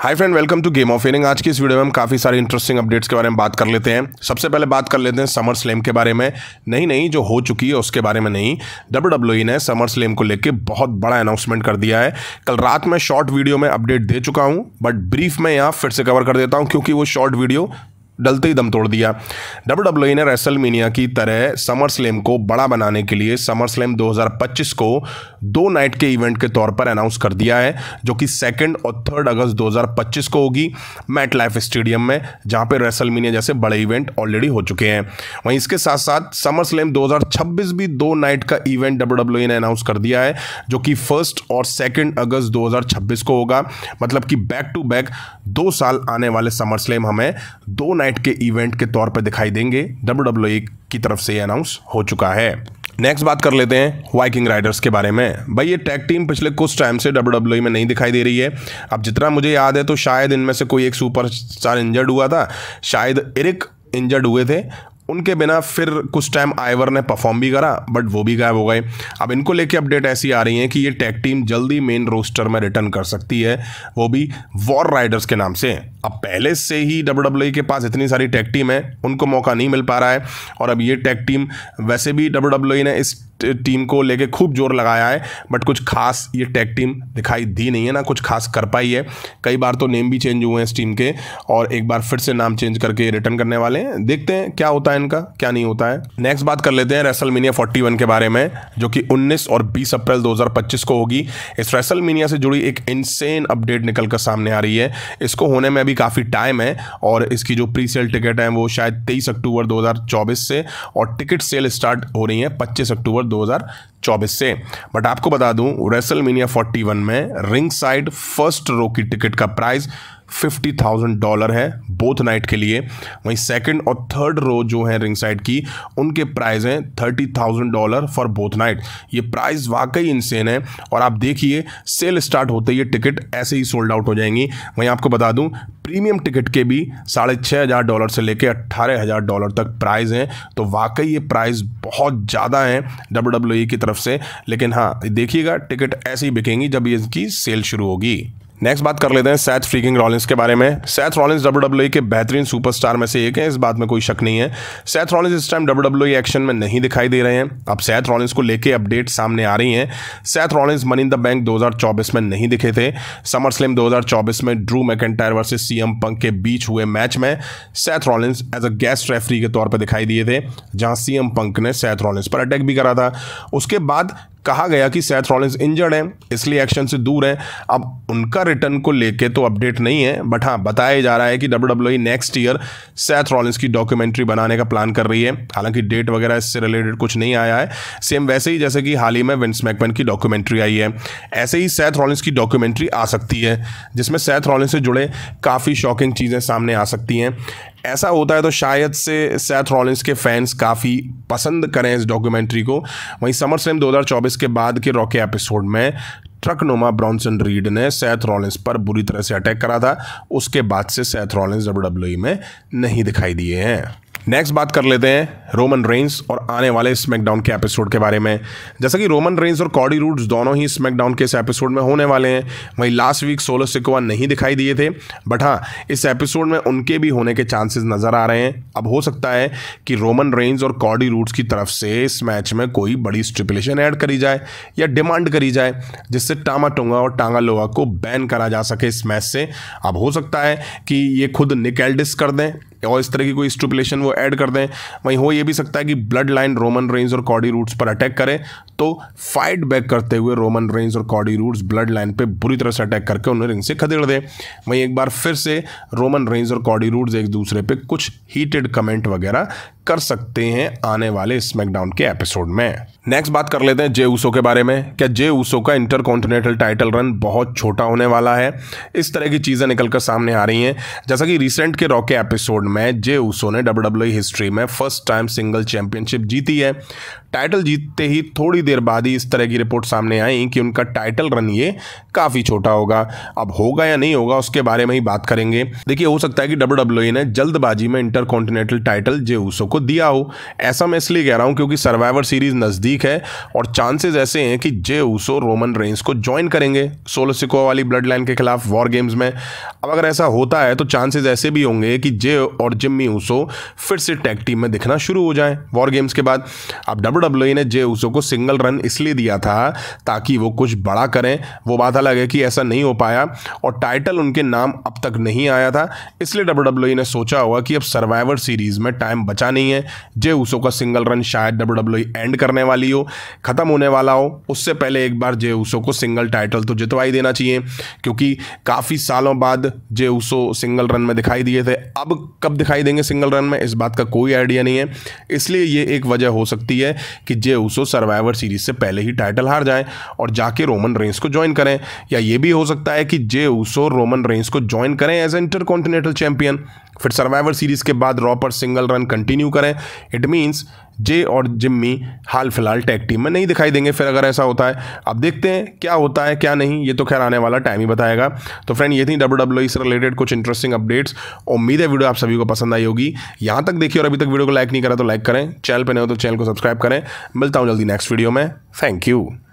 hi friend welcome to game of inning आज की इस वीडियो में हम काफ़ी सारे इंटरेस्टिंग अपडेट्स के बारे में बात कर लेते हैं सबसे पहले बात कर लेते हैं समर स्लेम के बारे में नहीं नहीं जो हो चुकी है उसके बारे में नहीं डब्ल्यू डब्ल्यू e ने समर स्लेम को लेकर बहुत बड़ा अनाउंसमेंट कर दिया है कल रात में शॉर्ट वीडियो में अपडेट दे चुका हूँ बट ब्रीफ में यहाँ फिर से कवर कर देता हूँ क्योंकि वो शॉर्ट वीडियो डलते ही दम तोड़ दिया डब्ल्यू डब्ल्यू e ने मीनिया की तरह समर स्लेम को बड़ा बनाने के लिए समर स्लेम 2025 को दो नाइट के इवेंट के तौर पर अनाउंस कर दिया है जो कि सेकेंड और थर्ड अगस्त 2025 को होगी मैट लाइफ स्टेडियम में जहां पर मीनिया जैसे बड़े इवेंट ऑलरेडी हो चुके हैं वहीं इसके साथ साथ समर स्लेम दो भी दो नाइट का इवेंट डब्ल्यू डब्ल्यू ने अनाउंस कर दिया है जो कि फर्स्ट और सेकेंड अगस्त दो को होगा मतलब कि बैक टू बैक दो साल आने वाले समर स्लेम हमें दो नाइट नाइट के इवेंट के तौर पर दिखाई देंगे डब्ल्यू e की तरफ से अनाउंस हो चुका है नेक्स्ट बात कर लेते हैं वाइकिंग राइडर्स के बारे में भाई ये टैग टीम पिछले कुछ टाइम से डब्ल्यू डब्ल्यू e में नहीं दिखाई दे रही है अब जितना मुझे याद है तो शायद इनमें से कोई एक सुपर स्टार इंजर्ड हुआ था शायद एरिक इंजर्ड हुए थे उनके बिना फिर कुछ टाइम आइवर ने परफॉर्म भी करा बट वो भी गायब हो गए अब इनको लेके अपडेट ऐसी आ रही है कि ये टैग टीम जल्दी मेन रोस्टर में रिटर्न कर सकती है वो भी वॉर राइडर्स के नाम से अब पहले से ही डब्ल्यू e के पास इतनी सारी टैग टीम है उनको मौका नहीं मिल पा रहा है और अब ये टैग टीम वैसे भी डब्ल्यू डब्ल्यू e ने इस टीम को लेके खूब जोर लगाया है बट कुछ खास ये टैग टीम दिखाई दी नहीं है ना कुछ खास कर पाई है कई बार तो नेम भी चेंज हुए हैं इस टीम के और एक बार फिर से नाम चेंज करके रिटर्न करने वाले हैं देखते हैं क्या होता है इनका क्या नहीं होता है नेक्स्ट बात कर लेते हैं रेसल मीनिया फोर्टी के बारे में जो कि उन्नीस और बीस अप्रैल दो को होगी इस रेसल मीनिया से जुड़ी एक इनसेन अपडेट निकल कर सामने आ रही है इसको होने में अभी काफ़ी टाइम है और इसकी जो प्री सेल टिकट है वो शायद तेईस अक्टूबर दो से और टिकट सेल स्टार्ट हो रही है पच्चीस अक्टूबर 2024 से बट आपको बता दूं रेसल मीनिया फोर्टी में रिंग साइड फर्स्ट रो की टिकट का प्राइस फिफ्टी थाउजेंड डॉलर है बोथ नाइट के लिए वहीं सेकंड और थर्ड रो जो है रिंग साइड की उनके प्राइस हैं thirty thousand dollar for both night ये प्राइस वाकई इनसेन है और आप देखिए सेल स्टार्ट होते ही टिकट ऐसे ही सोल्ड आउट हो जाएंगी वहीं आपको बता दूं प्रीमियम टिकट के भी साढ़े छः हज़ार डॉलर से लेकर अट्ठारह हज़ार डॉलर तक प्राइस हैं तो वाकई ये प्राइस बहुत ज़्यादा हैं डब्ल्यू डब्ल्यू e की तरफ से लेकिन हाँ देखिएगा टिकट ऐसे ही बिकेंगी जब इसकी सेल शुरू होगी नेक्स्ट बात कर लेते हैं सैथ फ्रीकिंग रॉलिंस के बारे में सैथ रॉलिंस डब्ल्यू डब्ल्यू के बेहतरीन सुपरस्टार में से एक है इस बात में कोई शक नहीं है सैथ रॉलिंस इस टाइम डब्ल्यू डब्ल्यू एक्शन में नहीं दिखाई दे रहे हैं अब सैथ रॉलिंस को लेके अपडेट सामने आ रही हैं Seth Rollins Money in the Bank 2024 में नहीं दिखे थे समर स्लिम दो में Drew McIntyre versus M Punk के बीच हुए मैच में Seth Rollins as a guest referee के तौर पर दिखाई दिए थे जहाँ एम पंक ने सैथ रॉलिंस पर अटैक भी करा था उसके बाद कहा गया कि सैथ रॉलिंस इंजर्ड हैं इसलिए एक्शन से दूर हैं अब उनका रिटर्न को लेके तो अपडेट नहीं है बट हाँ बताया जा रहा है कि W W next year Seth Rollins की डॉक्यूमेंट्री बनाने का प्लान कर रही है हालांकि डेट वगैरह इससे रिलेटेड कुछ नहीं आया है सेम वैसे ही जैसे कि हाल ही में विंस मैकमैन की डॉक्यूमेंट्री आई है ऐसे ही सैथ रॉलिंस की डॉक्यूमेंट्री आ सकती है जिसमें सैथ रॉलिंस से जुड़े काफ़ी शॉकिंग चीज़ें सामने आ सकती हैं ऐसा होता है तो शायद से सैथ रॉलिंस के फैंस काफ़ी पसंद करें इस डॉक्यूमेंट्री को वहीं समर स्लैम 2024 के बाद के रॉके एपिसोड में नोमा ब्रॉन्सन रीड ने सैथ रॉलिंस पर बुरी तरह से अटैक करा था उसके बाद से सैथ रॉलिंस डब्ल्यू में नहीं दिखाई दिए हैं नेक्स्ट बात कर लेते हैं रोमन रेंस और आने वाले स्मैकडाउन के एपिसोड के बारे में जैसा कि रोमन रेंस और कॉडी रूट्स दोनों ही स्मैकडाउन के इस एपिसोड में होने वाले हैं वहीं लास्ट वीक सोलो सिकोवा नहीं दिखाई दिए थे बट हाँ इस एपिसोड में उनके भी होने के चांसेस नज़र आ रहे हैं अब हो सकता है कि रोमन रेंस और कॉडी रूट्स की तरफ से इस मैच में कोई बड़ी स्ट्रिपुलेशन ऐड करी जाए या डिमांड करी जाए जिससे टामा टोंगा और टांगा लोहा को बैन करा जा सके इस मैच से अब हो सकता है कि ये खुद निक कर दें और इस तरह की कोई स्टिपुलेशन वो ऐड कर दें वहीं हो ये भी सकता है कि ब्लड लाइन रोमन रेंज और कॉडी रूट्स पर अटैक करें तो फाइट बैक करते हुए रोमन रेंज और कॉडी रूट्स ब्लड लाइन पे बुरी तरह से अटैक करके उन्हें रिंग से खदेड़ दे वहीं एक बार फिर से रोमन रेंज और कॉडी रूट्स एक दूसरे पर कुछ हीटेड कमेंट वगैरह कर सकते हैं आने वाले स्मैकडाउन के एपिसोड में नेक्स्ट बात कर लेते हैं जे ऊसो के बारे में क्या जे ऊसो का इंटर कॉन्टिनेंटल टाइटल रन बहुत छोटा होने वाला है इस तरह की चीज़ें निकलकर सामने आ रही हैं जैसा कि रिसेंट के रॉके एपिसोड में जे ऊसो ने डब्ल्यू हिस्ट्री e में फर्स्ट टाइम सिंगल चैंपियनशिप जीती है टाइटल जीतते ही थोड़ी देर बाद ही इस तरह की रिपोर्ट सामने आई कि उनका टाइटल रन ये काफ़ी छोटा होगा अब होगा या नहीं होगा उसके बारे में ही बात करेंगे देखिए हो सकता है कि डब्ल्यू e ने जल्दबाजी में Intercontinental title Jey Uso को दिया हो ऐसा मैं इसलिए कह रहा हूं क्योंकि सर्वाइवर सीरीज नज़दीक है और चांसेस ऐसे हैं कि जे ऊसो रोमन रेंस को ज्वाइन करेंगे सोलो सिको वाली ब्लड लाइन के खिलाफ वॉर गेम्स में अब अगर ऐसा होता है तो चांसेस ऐसे भी होंगे कि जे और जिम्मी ऊसो फिर से टैग टीम में दिखना शुरू हो जाए वॉर गेम्स के बाद अब डब्ल्यू डब्ल्यू e ने जे ऊसो को सिंगल रन इसलिए दिया था ताकि वो कुछ बड़ा करें वो बात अलग है कि ऐसा नहीं हो पाया और टाइटल उनके नाम अब तक नहीं आया था इसलिए डब्ल्यू डब्ल्यू e ने सोचा होगा कि अब सर्वाइवर सीरीज़ में टाइम बचा नहीं है जे ऊसो का सिंगल रन शायद डब्ल्यू एंड e करने वाली हो ख़त्म होने वाला हो उससे पहले एक बार जे ऊसो को सिंगल टाइटल तो जितवा ही देना चाहिए क्योंकि काफ़ी सालों बाद जे ऊसो सिंगल रन में दिखाई दिए थे अब कब दिखाई देंगे सिंगल रन में इस बात का कोई आइडिया नहीं है इसलिए ये एक वजह हो सकती है कि Jey Uso Survivor Series series से पहले ही टाइटल हार जाए और जाके रोमन रेंस को ज्वाइन करें या ये भी हो सकता है कि जे उसो रोमन रेंस को ज्वाइन करें एज इंटर कॉन्टिनेंटल चैंपियन फिर सर्वाइवर सीरीज के बाद रॉ पर सिंगल रन कंटिन्यू करें इट मीन्स जे और जिम्मी हाल फिलहाल टैग टीम में नहीं दिखाई देंगे फिर अगर ऐसा होता है अब देखते हैं क्या होता है क्या नहीं ये तो खैर आने वाला टाइम ही बताएगा तो फ्रेंड ये थी डब्ल्यू डब्ल्यू e से रिलेटेड कुछ इंटरेस्टिंग अपडेट्स उम्मीद है वीडियो आप सभी को पसंद आई होगी यहाँ तक देखिए और अभी तक वीडियो को लाइक नहीं करा तो लाइक करें चैनल पर नहीं हो तो चैनल को सब्सक्राइब करें मिलता हूँ जल्दी नेक्स्ट वीडियो में थैंक यू